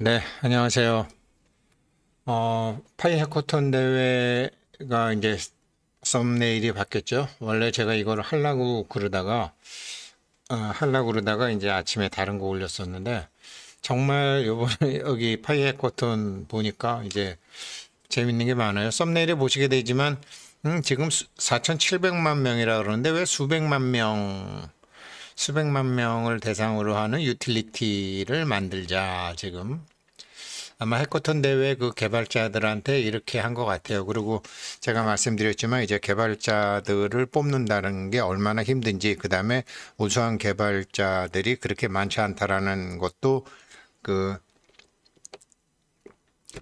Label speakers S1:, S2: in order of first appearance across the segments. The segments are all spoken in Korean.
S1: 네, 안녕하세요. 어, 파이 해커턴 대회가 이제 썸네일이 바뀌었죠. 원래 제가 이걸 하려고 그러다가, 어, 하려고 그러다가 이제 아침에 다른 거 올렸었는데, 정말 요번에 여기 파이 해커턴 보니까 이제 재밌는 게 많아요. 썸네일에 보시게 되지만, 음, 지금 4,700만 명이라 그러는데 왜 수백만 명 수백만 명을 대상으로 하는 유틸리티를 만들자 지금 아마 해커톤 대회 그 개발자들한테 이렇게 한 것 같아요. 그리고 제가 말씀드렸지만 이제 개발자들을 뽑는다는 게 얼마나 힘든지 그 다음에 우수한 개발자들이 그렇게 많지 않다라는 것도 그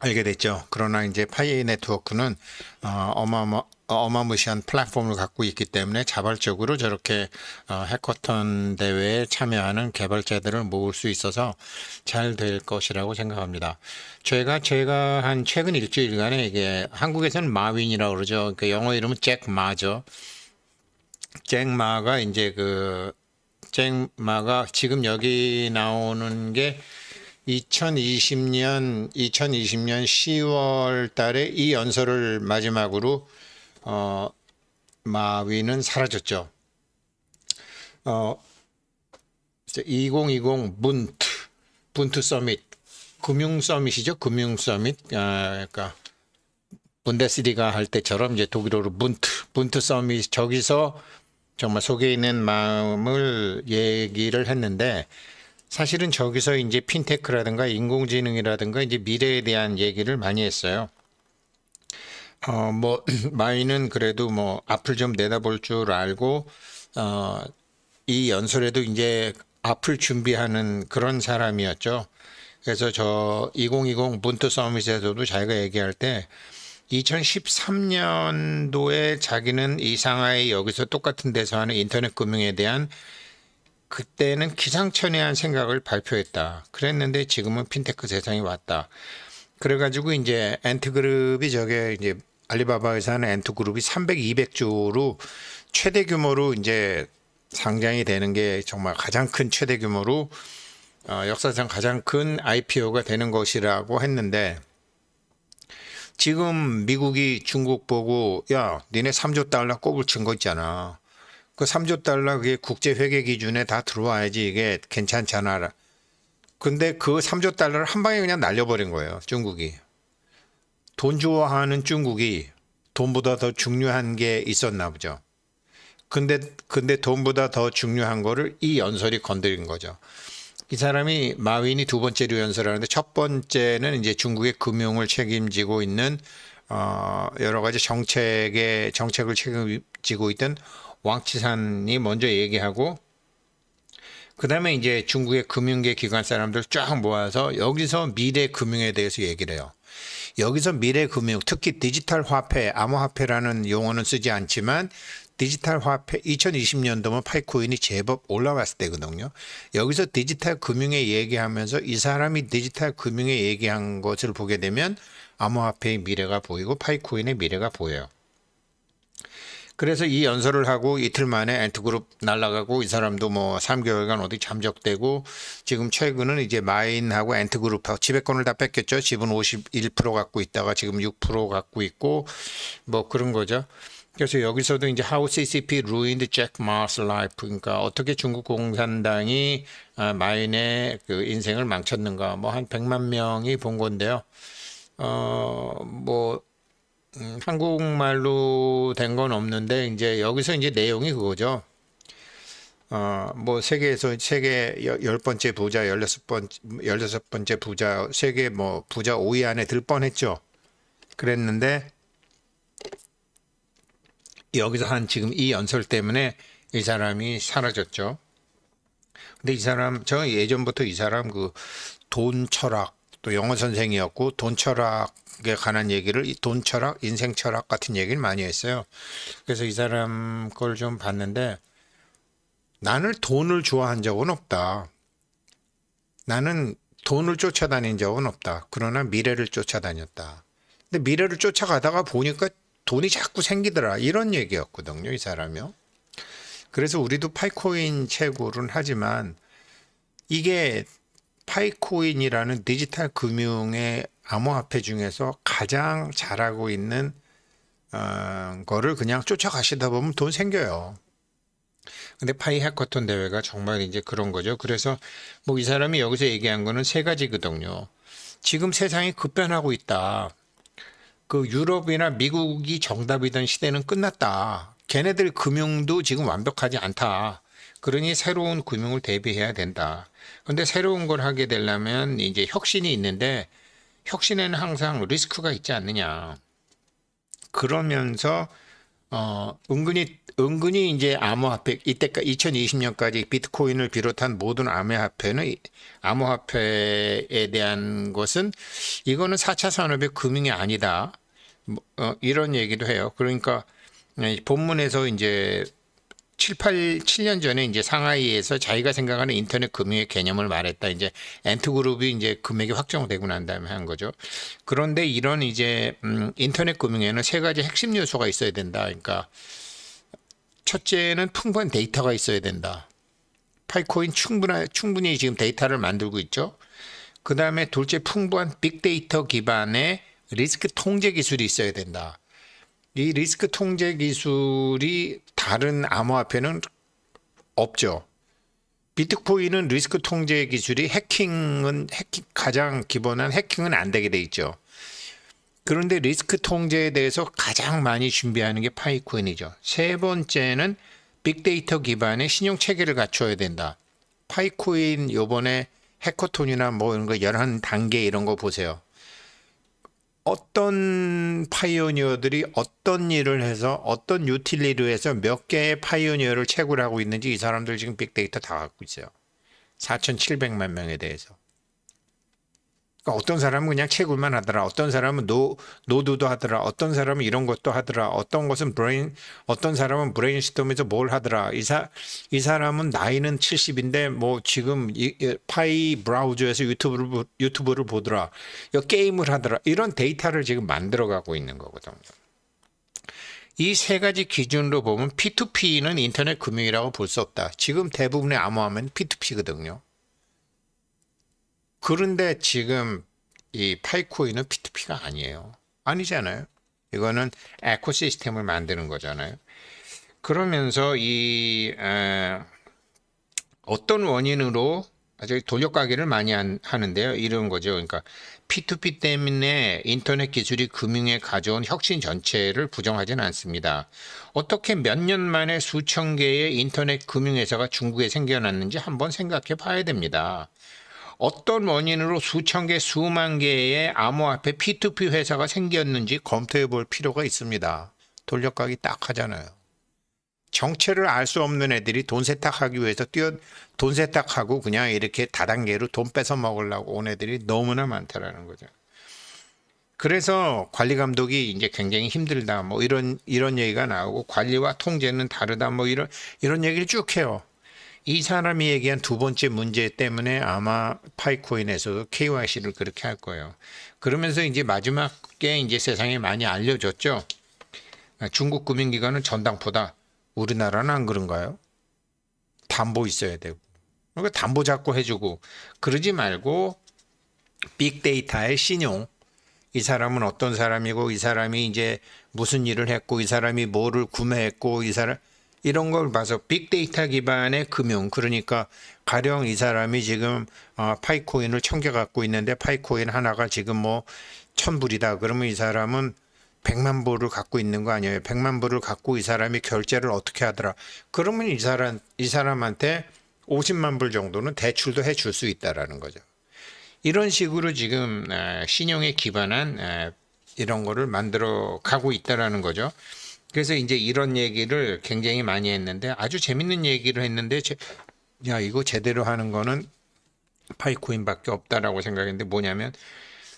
S1: 알게 됐죠. 그러나 이제 파이의 네트워크는 어, 어마어마 어마무시한 플랫폼을 갖고 있기 때문에 자발적으로 저렇게 어, 해커턴 대회에 참여하는 개발자들을 모을 수 있어서 잘 될 것이라고 생각합니다. 제가 제가 한 최근 일주일간에 이게 한국에서는 마윈이라고 그러죠. 그 영어 이름은 잭 마죠. 잭 마가 이제 그 잭 마가 지금 여기 나오는 게 2020년 2020년 10월 달에 이 연설을 마지막으로 어, 마위는 사라졌죠. 어, 2020문트 분트 서밋, 금융 서밋이죠. 금융 서밋. 아, 그러니까 분데스리가 할 때처럼 이제 독일어로 문트 분트 서밋 저기서 정말 속에 있는 마음을 얘기를 했는데 사실은 저기서 이제 핀테크라든가 인공지능이라든가 이제 미래에 대한 얘기를 많이 했어요. 어, 뭐, 마이는 그래도 뭐, 앞을 좀 내다볼 줄 알고, 어, 이 연설에도 이제 앞을 준비하는 그런 사람이었죠. 그래서 저 2020 문트 서밋에서도 자기가 얘기할 때 2013년도에 자기는 이 상하이 여기서 똑같은 데서 하는 인터넷 금융에 대한 그때는 기상천외한 생각을 발표했다. 그랬는데 지금은 핀테크 세상이 왔다. 그래가지고 이제 엔트그룹이 저게 이제 알리바바에서 하는 엔트그룹이 300, 200주로 최대 규모로 이제 상장이 되는 게 정말 가장 큰 최대 규모로 어, 역사상 가장 큰 IPO가 되는 것이라고 했는데 지금 미국이 중국 보고 야 니네 3조 달러 꼽을 친 거 있잖아 그 3조 달러 그게 국제 회계 기준에 다 들어와야지 이게 괜찮잖아 근데 그 3조 달러를 한 방에 그냥 날려버린 거예요. 중국이. 돈 좋아하는 중국이 돈보다 더 중요한 게 있었나 보죠. 근데 근데 돈보다 더 중요한 거를 이 연설이 건드린 거죠. 이 사람이 마윈이 두 번째로 연설하는데 첫 번째는 이제 중국의 금융을 책임지고 있는 어 여러 가지 정책의 정책을 책임지고 있던 왕치산이 먼저 얘기하고 그 다음에 이제 중국의 금융계 기관 사람들 쫙 모아서 여기서 미래 금융에 대해서 얘기를 해요. 여기서 미래 금융, 특히 디지털 화폐, 암호화폐라는 용어는 쓰지 않지만 디지털 화폐 2020년도면 파이코인이 제법 올라왔을 때거든요. 여기서 디지털 금융에 얘기하면서 이 사람이 디지털 금융에 얘기한 것을 보게 되면 암호화폐의 미래가 보이고 파이코인의 미래가 보여요. 그래서 이 연설을 하고 이틀 만에 엔트그룹 날라가고 이 사람도 뭐 3개월간 어디 잠적되고 지금 최근은 이제 마인하고 엔트그룹하고 지배권을 다 뺏겼죠. 지분 51% 갖고 있다가 지금 6% 갖고 있고 뭐 그런 거죠. 그래서 여기서도 이제 How CCP ruined Jack Ma's life. 그러니까 어떻게 중국 공산당이 아, 마인의 그 인생을 망쳤는가. 뭐 한 100만 명이 본 건데요. 어, 뭐 음, 한국말로 된 건 없는데 이제 여기서 이제 내용이 그거죠. 어, 뭐 세계에서 세계 열 번째 부자, 열여섯 번 열여섯 번째 부자, 세계 뭐 부자 5위 안에 들 뻔했죠. 그랬는데 여기서 한 지금 이 연설 때문에 이 사람이 사라졌죠. 근데 이 사람 저 예전부터 이 사람 그 돈 철학 또 영어 선생이었고 돈 철학 에 관한 얘기를 돈 철학, 인생 철학 같은 얘기를 많이 했어요. 그래서 이 사람 걸 좀 봤는데 나는 돈을 좋아한 적은 없다. 나는 돈을 쫓아다닌 적은 없다. 그러나 미래를 쫓아다녔다. 근데 미래를 쫓아가다가 보니까 돈이 자꾸 생기더라. 이런 얘기였거든요, 이 사람이요. 그래서 우리도 파이코인 채굴은 하지만 이게 파이코인이라는 디지털 금융의 암호화폐 중에서 가장 잘하고 있는 어, 거를 그냥 쫓아가시다 보면 돈 생겨요. 근데 파이 해커톤 대회가 정말 이제 그런 거죠. 그래서 뭐 이 사람이 여기서 얘기한 거는 세 가지거든요. 지금 세상이 급변하고 있다. 그 유럽이나 미국이 정답이던 시대는 끝났다. 걔네들 금융도 지금 완벽하지 않다. 그러니 새로운 금융을 대비해야 된다. 근데 새로운 걸 하게 되려면 이제 혁신이 있는데 혁신에는 항상 리스크가 있지 않느냐. 그러면서 어 은근히 은근히 이제 암호화폐 이때까지 2020년까지 비트코인을 비롯한 모든 암호화폐는 암호화폐에 대한 것은 이거는 4차 산업의 금융이 아니다. 뭐, 어, 이런 얘기도 해요. 그러니까 본문에서 이제 7, 8, 7년 전에 이제 상하이에서 자기가 생각하는 인터넷 금융의 개념을 말했다. 이제 엔트 그룹이 이제 금액이 확정되고 난 다음에 한 거죠. 그런데 이런 이제 음 인터넷 금융에는 세 가지 핵심 요소가 있어야 된다. 그러니까 첫째는 풍부한 데이터가 있어야 된다. 파이코인 충분하, 충분히 지금 데이터를 만들고 있죠. 그 다음에 둘째 풍부한 빅데이터 기반의 리스크 통제 기술이 있어야 된다. 이 리스크 통제 기술이 다른 암호화폐는 없죠. 비트코인은 리스크 통제 기술이 해킹은 해킹 가장 기본한 해킹은 안 되게 돼 있죠. 그런데 리스크 통제에 대해서 가장 많이 준비하는 게 파이코인이죠. 세 번째는 빅데이터 기반의 신용 체계를 갖춰야 된다. 파이코인 요번에 해커톤이나 뭐 이런 거 열한 단계 이런 거 보세요. 어떤 파이오니어들이 어떤 일을 해서 어떤 유틸리를 해서 몇 개의 파이오니어를 채굴하고 있는지 이 사람들 지금 빅데이터 다 갖고 있어요. 4,700만 명에 대해서. 그러니까 어떤 사람은 그냥 채굴만 하더라. 어떤 사람은 노, 노드도 하더라. 어떤 사람은 이런 것도 하더라. 어떤 것은 브레인, 어떤 사람은 브레인 시스템에서 뭘 하더라. 이, 사, 이 사람은 나이는 70인데 뭐 지금 이, 이 파이 브라우저에서 유튜브를, 유튜브를 보더라. 게임을 하더라. 이런 데이터를 지금 만들어 가고 있는 거거든요. 이 세 가지 기준으로 보면 P2P는 인터넷 금융이라고 볼 수 없다. 지금 대부분의 암호화면 P2P거든요. 그런데 지금 이 파이코인은 P2P가 아니에요. 아니잖아요. 이거는 에코시스템을 만드는 거잖아요. 그러면서 이 에, 어떤 원인으로 아직 돌격 가기를 많이 한, 하는데요. 이런 거죠. 그러니까 P2P 때문에 인터넷 기술이 금융에 가져온 혁신 전체를 부정하진 않습니다. 어떻게 몇 년 만에 수천 개의 인터넷 금융회사가 중국에 생겨났는지 한번 생각해 봐야 됩니다. 어떤 원인으로 수천 개, 수만 개의 암호화폐 P2P 회사가 생겼는지 검토해 볼 필요가 있습니다. 돌려가기 딱 하잖아요. 정체를 알 수 없는 애들이 돈 세탁하기 위해서 뛰어 돈 세탁하고 그냥 이렇게 다단계로 돈 뺏어 먹으려고 온 애들이 너무나 많다라는 거죠. 그래서 관리 감독이 이제 굉장히 힘들다 뭐 이런 이런 얘기가 나오고 관리와 통제는 다르다 뭐 이런 이런 얘기를 쭉 해요. 이 사람이 얘기한 두 번째 문제 때문에 아마 파이코인에서도 KYC를 그렇게 할 거예요. 그러면서 이제 마지막에 이제 세상에 많이 알려졌죠. 중국 금융기관은 전당포다. 우리나라는 안 그런가요? 담보 있어야 되고. 그러니까 담보 잡고 해주고 그러지 말고 빅데이터의 신용 이 사람은 어떤 사람이고 이 사람이 이제 무슨 일을 했고 이 사람이 뭐를 구매했고 이 사람 이런 걸 봐서 빅데이터 기반의 금융 그러니까 가령 이 사람이 지금 어, 파이코인을 천개 갖고 있는데 파이코인 하나가 지금 뭐 천불이다 그러면 이 사람은 백만 불을 갖고 있는 거 아니에요. 백만 불을 갖고 이 사람이 결제를 어떻게 하더라. 그러면 이 사람 이 사람한테 오십만불 정도는 대출도 해줄 수 있다라는 거죠. 이런 식으로 지금 신용에 기반한 이런 거를 만들어 가고 있다라는 거죠. 그래서 이제 이런 얘기를 굉장히 많이 했는데 아주 재밌는 얘기를 했는데 제, 야 이거 제대로 하는 거는 파이코인밖에 없다라고 생각했는데 뭐냐면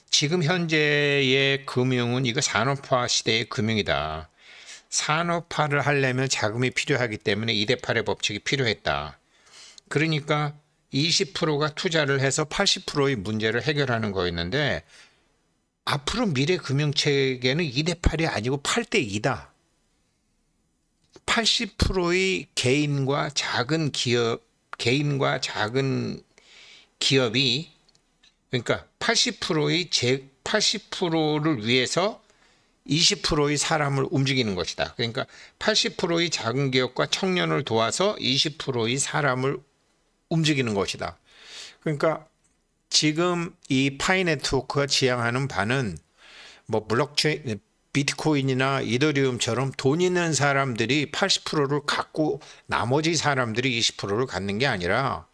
S1: 지금 현재의 금융은 이거 산업화 시대의 금융이다. 산업화를 하려면 자금이 필요하기 때문에 이 대팔의 법칙이 필요했다. 그러니까 20%가 투자를 해서 80%의 문제를 해결하는 거였는데 앞으로 미래 금융체계는 이 대팔이 아니고 팔대이다 80%의 개인과 작은 기업 개인과 작은 기업이 그러니까 80%의 제 80%를 위해서 20%의 사람을 움직이는 것이다. 그러니까 80%의 작은 기업과 청년을 도와서 20%의 사람을 움직이는 것이다. 그러니까 지금 이 파이 네트워크가 지향하는 바는 뭐 블록체인 비트코인이나 이더리움처럼 돈 있는 사람들이 80%를 갖고 나머지 사람들이 20%를 갖는 게 아니라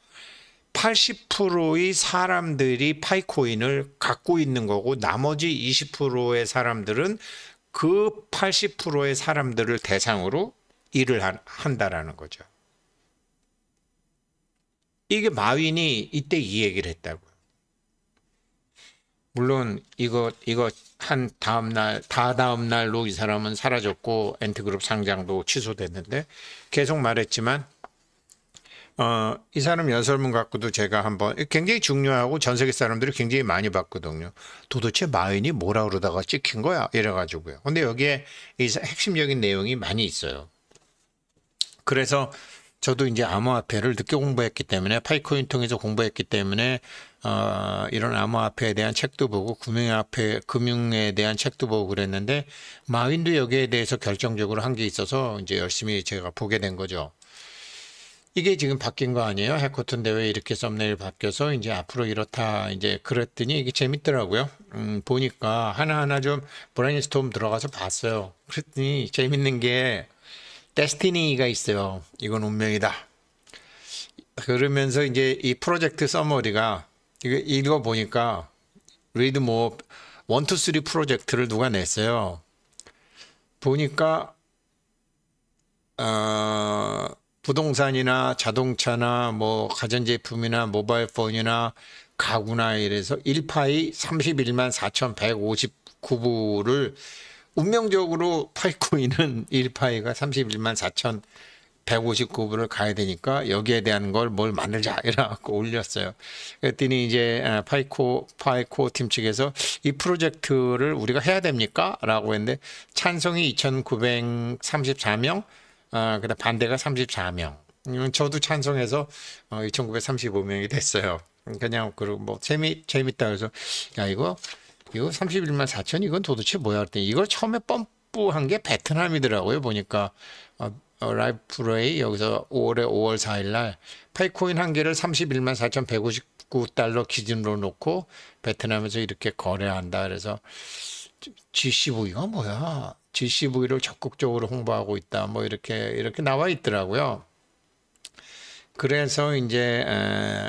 S1: 80%의 사람들이 파이코인을 갖고 있는 거고 나머지 20%의 사람들은 그 80%의 사람들을 대상으로 일을 한다라는 거죠. 이게 마윈이 이때 이 얘기를 했다고요. 물론 이거 이거 한 다음 날 다다음 날로 이 사람은 사라졌고 엔트그룹 상장도 취소됐는데 계속 말했지만 어, 이 사람 연설문 갖고도 제가 한번 굉장히 중요하고 전 세계 사람들이 굉장히 많이 봤거든요. 도대체 마인이 뭐라 그러다가 찍힌 거야? 이래가지고요. 근데 여기에 이 핵심적인 내용이 많이 있어요. 그래서 저도 이제 암호화폐를 늦게 공부했기 때문에 파이코인 통해서 공부했기 때문에 어, 이런 암호화폐에 대한 책도 보고 금융화폐 금융에 대한 책도 보고 그랬는데 마윈도 여기에 대해서 결정적으로 한 게 있어서 이제 열심히 제가 보게 된 거죠. 이게 지금 바뀐 거 아니에요? 해커튼 대회 이렇게 썸네일 바뀌어서 이제 앞으로 이렇다 이제 그랬더니 이게 재밌더라고요. 음, 보니까 하나하나 좀 브레인스톰 들어가서 봤어요. 그랬더니 재밌는 게 데스티니가 있어요. 이건 운명이다. 그러면서 이제 이 프로젝트 서머리가 이거 읽어 보니까 리드 모 원투 쓰리 프로젝트를 누가 냈어요. 보니까 어, 부동산이나 자동차나 뭐 가전제품이나 모바일 폰이나 가구나 이래서 1파이 31만 4,159부를 운명적으로 팔고 있는 1파이가 31만 4,000 1 5 9부을 가야 되니까 여기에 대한 걸 뭘 만들자 이래갖고 올렸어요. 그랬더니 이제 아, 파이코 파이코 팀 측에서 이 프로젝트를 우리가 해야 됩니까? 라고 했는데 찬성이 2,934명, 아, 그다음 반대가 34명. 음, 저도 찬성해서 어, 2,935명이 됐어요. 그냥 그리고 뭐 재미 재밌다 그래서 야 이거 이거 31만 4천 이건 도대체 뭐야 그랬더니 이걸 처음에 뻔 뻔한 게 베트남이더라고요 보니까 어, 라이프레이 여기서 5월에 5월 4일 날 페이코인 한 개를 31만 4,159달러 기준으로 놓고 베트남에서 이렇게 거래한다. 그래서 GCV가 뭐야? GCV를 적극적으로 홍보하고 있다. 뭐 이렇게 이렇게 나와 있더라고요. 그래서 이제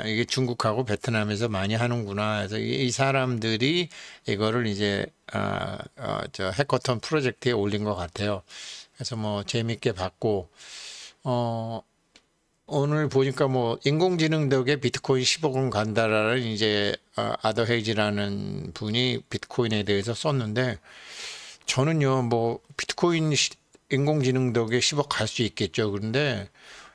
S1: 이게 중국하고 베트남에서 많이 하는구나 해서 이 사람들이 이거를 이제 아, 어, 저 해커턴 프로젝트에 올린 것 같아요. 그래서 뭐 재밌게 봤고 어 오늘 보니까 뭐 인공지능 덕에 비트코인 10억 원 간다라는 이제 어, 아더 헤이지라는 분이 비트코인에 대해서 썼는데 저는요 뭐 비트코인 인공지능 덕에 10억 갈 수 있겠죠. 그런데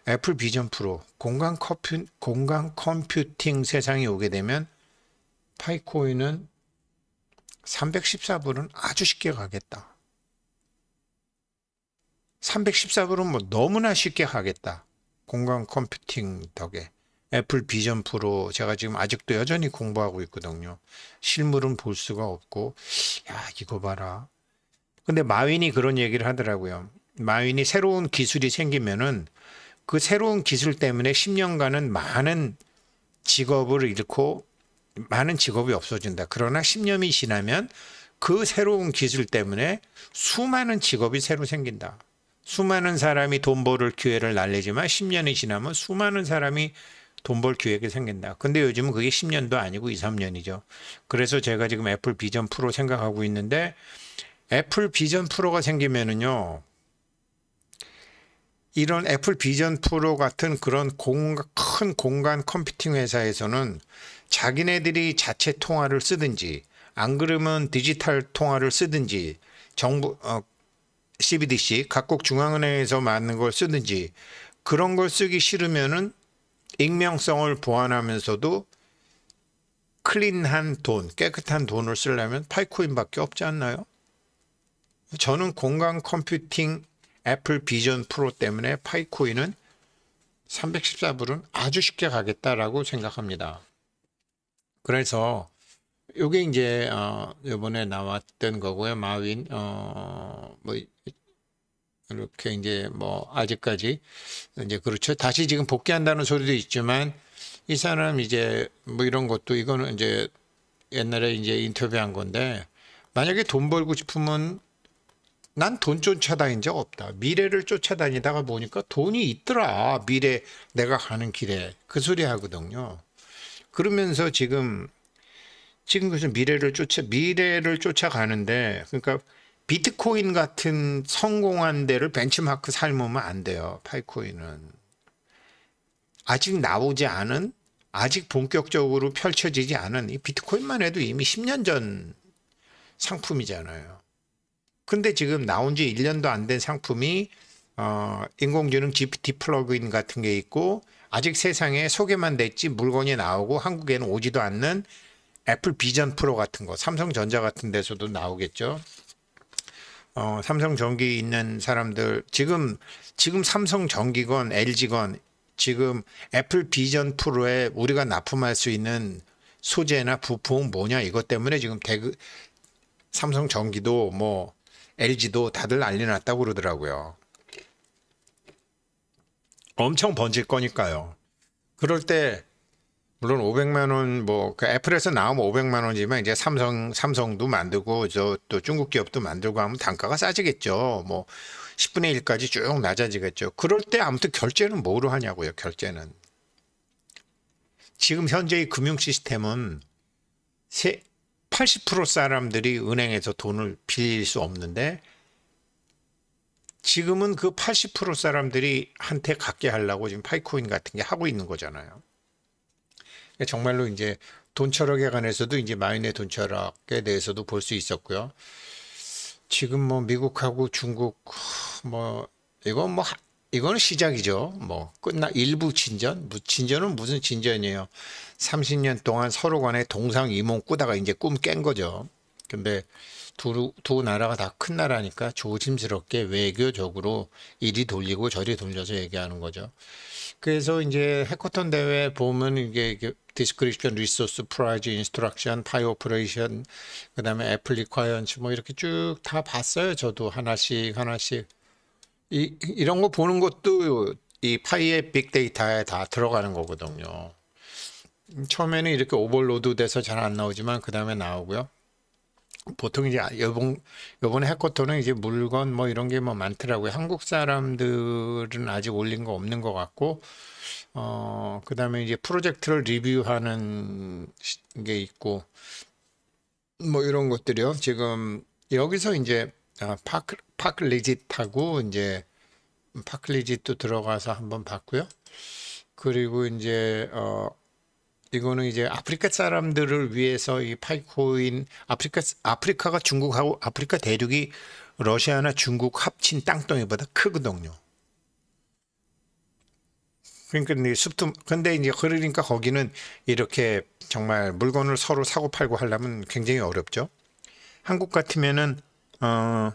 S1: 애플 비전 프로 공간 커피 공간 컴퓨팅 세상이 오게 되면 파이코인은 314불은 아주 쉽게 가겠다. 314그룹 뭐 너무나 쉽게 하겠다. 공간 컴퓨팅 덕에. 애플 비전 프로 제가 지금 아직도 여전히 공부하고 있거든요. 실물은 볼 수가 없고 야 이거 봐라. 근데 마윈이 그런 얘기를 하더라고요. 마윈이 새로운 기술이 생기면은 그 새로운 기술 때문에 10년간은 많은 직업을 잃고 많은 직업이 없어진다. 그러나 10년이 지나면 그 새로운 기술 때문에 수많은 직업이 새로 생긴다. 수많은 사람이 돈 벌을 기회를 날리지만 10년이 지나면 수많은 사람이 돈 벌 기회가 생긴다. 근데 요즘은 그게 10년도 아니고 2, 3년이죠. 그래서 제가 지금 애플 비전 프로 생각하고 있는데 애플 비전 프로가 생기면은요. 이런 애플 비전 프로 같은 그런 공간, 큰 공간 컴퓨팅 회사에서는 자기네들이 자체 통화를 쓰든지 안 그러면 디지털 통화를 쓰든지 정부 어, CBDC 각국 중앙은행에서 맞는 걸 쓰든지 그런 걸 쓰기 싫으면은 익명성을 보완하면서도 클린한 돈, 깨끗한 돈을 쓰려면 파이코인밖에 없지 않나요? 저는 공간 컴퓨팅 애플 비전 프로 때문에 파이코인은 314불은 아주 쉽게 가겠다라고 생각합니다. 그래서 요게 이제 어 요번에 나왔던 거고요. 마윈 어뭐 이렇게 이제 뭐 아직까지 이제 그렇죠. 다시 지금 복귀한다는 소리도 있지만 이 사람 이제 뭐 이런 것도 이거는 이제 옛날에 이제 인터뷰한 건데 만약에 돈 벌고 싶으면 난 돈 쫓아다닌 적 없다. 미래를 쫓아다니다가 보니까 돈이 있더라. 미래 내가 가는 길에 그 소리 하거든요. 그러면서 지금 지금 그래서 미래를 쫓아 미래를 쫓아가는데 그러니까 비트코인 같은 성공한 데를 벤치마크 삶으면 안 돼요. 파이코인은 아직 나오지 않은 아직 본격적으로 펼쳐지지 않은 이 비트코인만 해도 이미 10년 전 상품이잖아요. 근데 지금 나온 지 1년도 안 된 상품이 어, 인공지능 GPT 플러그인 같은 게 있고 아직 세상에 소개만 됐지 물건이 나오고 한국에는 오지도 않는 애플 비전 프로 같은 거 삼성전자 같은 데서도 나오겠죠. 어, 삼성전기 있는 사람들 지금 지금 삼성전기건 LG건 지금 애플 비전 프로에 우리가 납품할 수 있는 소재나 부품 뭐냐 이것 때문에 지금 대그 삼성전기도 뭐 LG도 다들 난리 났다고 그러더라고요. 엄청 번질 거니까요. 그럴 때 물론 500만 원 뭐 그 애플에서 나오면 500만 원이지만 이제 삼성 삼성도 만들고 저 또 중국 기업도 만들고 하면 단가가 싸지겠죠. 뭐 10분의 1까지 쭉 낮아지겠죠. 그럴 때 아무튼 결제는 뭐로 하냐고요. 결제는 지금 현재의 금융 시스템은 세, 80% 사람들이 은행에서 돈을 빌릴 수 없는데 지금은 그 80% 사람들이 한테 갖게 하려고 지금 파이코인 같은 게 하고 있는 거잖아요. 그러니까 정말로 이제 돈 철학에 관해서도 이제 마윈의 돈 철학에 대해서도 볼 수 있었고요. 지금 뭐 미국하고 중국 뭐 이건 뭐 이건 시작이죠. 뭐 끝나 일부 진전, 진전은 무슨 진전이에요? 30년 동안 서로 간에 동상 이몽 꾸다가 이제 꿈 깬 거죠. 근데 두, 두 나라가 다 큰 나라니까 조심스럽게 외교적으로 이리 돌리고 저리 돌려서 얘기하는 거죠. 그래서 이제 해커턴 대회 보면 이게 디스크립션 리소스 프라이즈 인스트럭션 파이 오퍼레이션 그다음에 애플리콰이언츠 뭐 이렇게 쭉 다 봤어요. 저도 하나씩 하나씩 이 이런 거 보는 것도 이 파이의 빅데이터에 다 들어가는 거거든요. 처음에는 이렇게 오버로드 돼서 잘 안 나오지만 그 다음에 나오고요. 보통 이제 아, 요번 요번에 해커톤은 이제 물건 뭐 이런 게 뭐 많더라고요. 한국 사람들은 아직 올린 거 없는 것 같고 어 그다음에 이제 프로젝트를 리뷰하는 게 있고 뭐 이런 것들이요. 지금 여기서 이제 아, 파크 파클리짓하고 이제 파클리짓도 들어가서 한번 봤고요. 그리고 이제 어 이거는 이제 아프리카 사람들을 위해서 이 파이코인 아프리카 아프리카가 중국하고 아프리카 대륙이 러시아나 중국 합친 땅덩이보다 크거든요. 그러니까 이 숲도 근데 이제 그러니까 거기는 이렇게 정말 물건을 서로 사고 팔고 하려면 굉장히 어렵죠. 한국 같으면은 어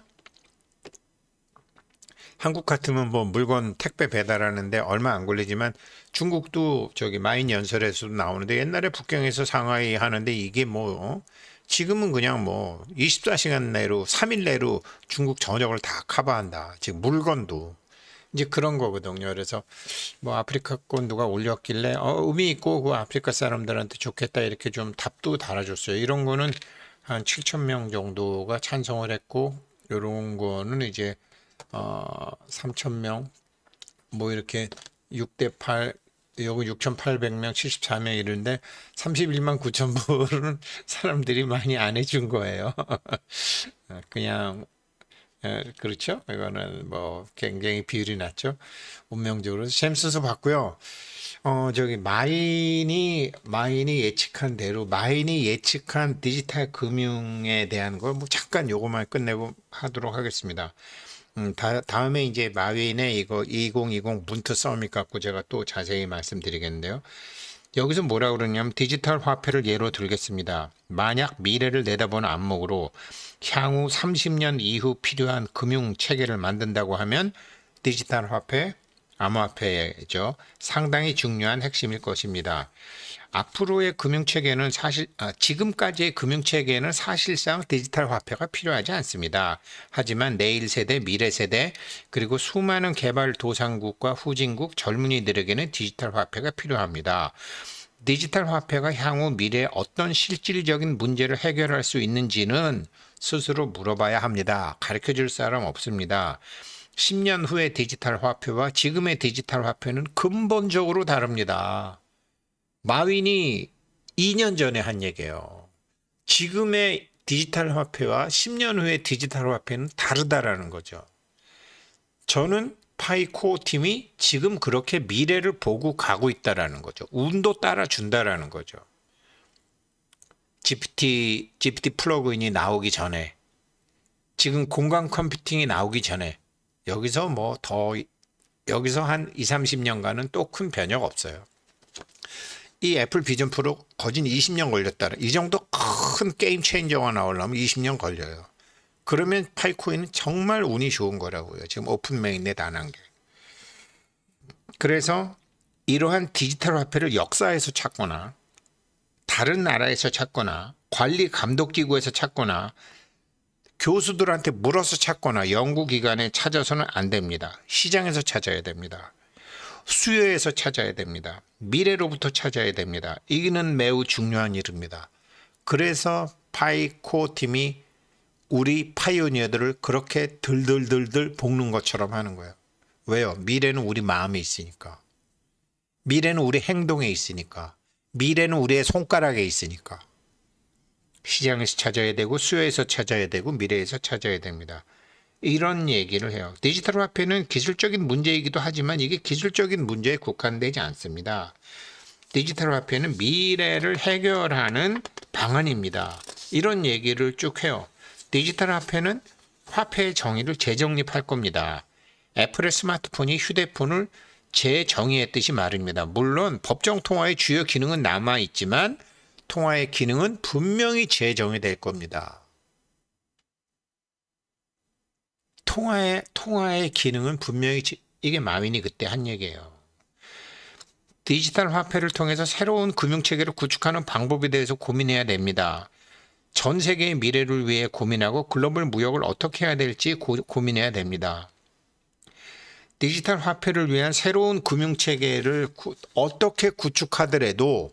S1: 한국 같으면 뭐 물건 택배 배달하는데 얼마 안 걸리지만 중국도 저기 마인 연설에서도 나오는데 옛날에 북경에서 상하이 하는데 이게 뭐 어? 지금은 그냥 뭐 24시간 내로 3일 내로 중국 전역을 다 커버한다. 지금 물건도 이제 그런 거거든요. 그래서 뭐 아프리카권 누가 올렸길래 어 의미 있고 그 아프리카 사람들한테 좋겠다 이렇게 좀 답도 달아줬어요. 이런 거는 한 7천 명 정도가 찬성을 했고 요런 거는 이제 어, 3천명뭐 이렇게 6대 8, 여기 6,800명, 74명 이런데 31만 9천 불은 사람들이 많이 안 해준 거예요. 그냥 예, 그렇죠. 이거는 뭐 굉장히 비율이 낮죠. 운명적으로 샘스서 봤고요. 어 저기 마인이 마인이 예측한 대로 마인이 예측한 디지털 금융에 대한 걸뭐 잠깐 요거만 끝내고 하도록 하겠습니다. 음, 다, 다음에 이제 마윈의 이거 2020 문트 서밋 갖고 제가 또 자세히 말씀드리겠는데요. 여기서 뭐라 그러냐면 디지털 화폐를 예로 들겠습니다. 만약 미래를 내다보는 안목으로 향후 30년 이후 필요한 금융 체계를 만든다고 하면 디지털 화폐, 암호화폐죠. 상당히 중요한 핵심일 것입니다. 앞으로의 금융체계는 사실 아, 지금까지의 금융체계는 사실상 디지털 화폐가 필요하지 않습니다. 하지만 내일 세대, 미래 세대 그리고 수많은 개발 도상국과 후진국 젊은이들에게는 디지털 화폐가 필요합니다. 디지털 화폐가 향후 미래에 어떤 실질적인 문제를 해결할 수 있는지는 스스로 물어봐야 합니다. 가르쳐 줄 사람 없습니다. 10년 후의 디지털 화폐와 지금의 디지털 화폐는 근본적으로 다릅니다. 마윈이 2년 전에 한 얘기예요. 지금의 디지털 화폐와 10년 후의 디지털 화폐는 다르다라는 거죠. 저는 파이코 팀이 지금 그렇게 미래를 보고 가고 있다라는 거죠. 운도 따라준다라는 거죠. GPT, GPT 플러그인이 나오기 전에 지금 공간 컴퓨팅이 나오기 전에 여기서 뭐 더 여기서 한 2, 30년간은 또 큰변화 없어요. 이 애플 비전 프로 거진 20년 걸렸다. 이 정도 큰 게임 체인저가 나오려면 20년 걸려요. 그러면 파이코인은 정말 운이 좋은 거라고요. 지금 오픈 메인넷 안한 게. 그래서 이러한 디지털 화폐를 역사에서 찾거나 다른 나라에서 찾거나 관리 감독 기구에서 찾거나 교수들한테 물어서 찾거나 연구기관에 찾아서는 안 됩니다. 시장에서 찾아야 됩니다. 수요에서 찾아야 됩니다. 미래로부터 찾아야 됩니다. 이는 기 매우 중요한 일입니다. 그래서 파이코 팀이 우리 파이오니어들을 그렇게 들들들들 볶는 것처럼 하는 거예요. 왜요? 미래는 우리 마음에 있으니까. 미래는 우리 행동에 있으니까. 미래는 우리의 손가락에 있으니까. 시장에서 찾아야 되고 수요에서 찾아야 되고 미래에서 찾아야 됩니다. 이런 얘기를 해요. 디지털 화폐는 기술적인 문제이기도 하지만 이게 기술적인 문제에 국한되지 않습니다. 디지털 화폐는 미래를 해결하는 방안입니다. 이런 얘기를 쭉 해요. 디지털 화폐는 화폐의 정의를 재정립할 겁니다. 애플의 스마트폰이 휴대폰을 재정의했듯이 말입니다. 물론 법정 통화의 주요 기능은 남아있지만 통화의 기능은 분명히 재정의될 겁니다. 통화의 통화의 기능은 분명히 이게 마윈이 그때 한 얘기예요. 디지털 화폐를 통해서 새로운 금융체계를 구축하는 방법에 대해서 고민해야 됩니다. 전 세계의 미래를 위해 고민하고 글로벌 무역을 어떻게 해야 될지 고, 민해야 됩니다. 디지털 화폐를 위한 새로운 금융체계를 어떻게 구축하더라도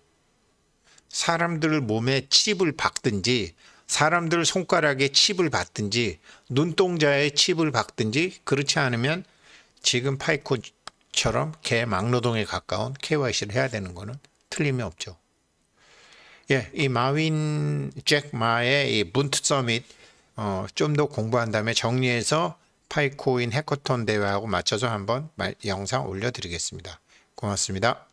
S1: 사람들 몸에 칩을 박든지 사람들 손가락에 칩을 받든지 눈동자에 칩을 박든지 그렇지 않으면 지금 파이코처럼 개 막노동에 가까운 KYC를 해야 되는 거는 틀림이 없죠. 예, 이 마윈 잭 마의 이 문트 서밋 어, 좀 더 공부한 다음에 정리해서 파이코인 해커톤 대회하고 맞춰서 한번 말, 영상 올려드리겠습니다. 고맙습니다.